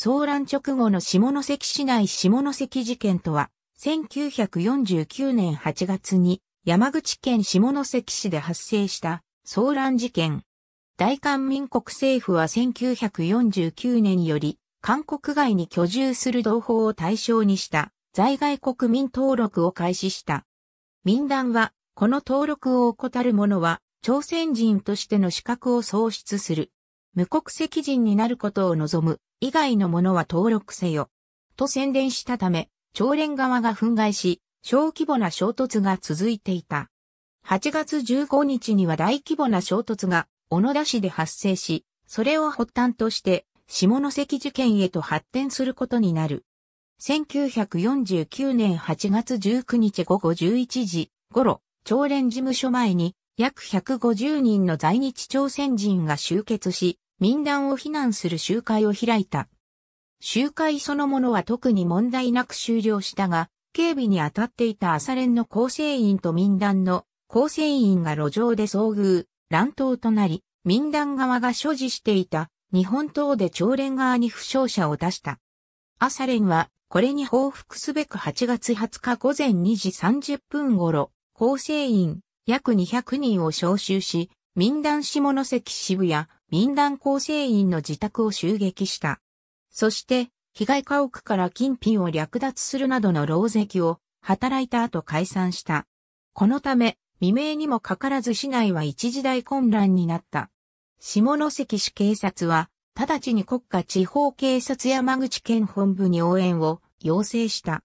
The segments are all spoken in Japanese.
騒乱直後の下関市内下関事件とは、1949年8月に山口県下関市で発生した騒乱事件。大韓民国政府は1949年より韓国外に居住する同胞を対象にした在外国民登録を開始した。民団はこの登録を怠る者は朝鮮人としての資格を喪失する。無国籍人になることを望む以外のものは登録せよ。と宣伝したため、朝連側が憤慨し、小規模な衝突が続いていた。8月15日には大規模な衝突が小野田市で発生し、それを発端として下関事件へと発展することになる。1949年8月19日午後11時頃、朝連事務所前に約150人の在日朝鮮人が集結し、民団を非難する集会を開いた。集会そのものは特に問題なく終了したが、警備に当たっていた朝練の構成員と民団の構成員が路上で遭遇、乱闘となり、民団側が所持していた日本刀で朝練側に負傷者を出した。朝練はこれに報復すべく8月20日午前2時30分頃、構成員約200人を招集し、民団下関渋谷、民団構成員の自宅を襲撃した。そして、被害家屋から金品を略奪するなどの牢石を働いた後解散した。このため、未明にもかからず市内は一時代混乱になった。下関市警察は、直ちに国家地方警察山口県本部に応援を要請した。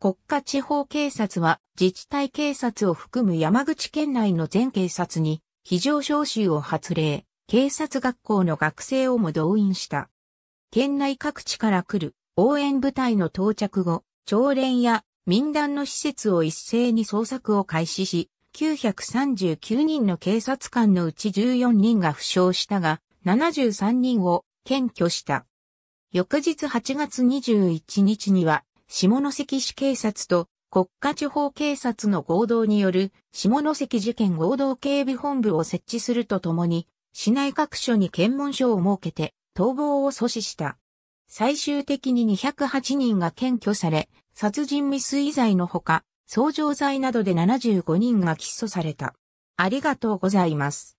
国家地方警察は自治体警察を含む山口県内の全警察に非常招集を発令。警察学校の学生をも動員した。県内各地から来る応援部隊の到着後、朝練や民団の施設を一斉に捜索を開始し、939人の警察官のうち14人が負傷したが、73人を検挙した。翌日8月21日には、下関市警察と国家地方警察の合同による下関事件合同警備本部を設置するとともに、市内各所に検問所を設けて逃亡を阻止した。最終的に208人が検挙され、殺人未遂罪のほか、相乗罪などで75人が起訴された。ありがとうございます。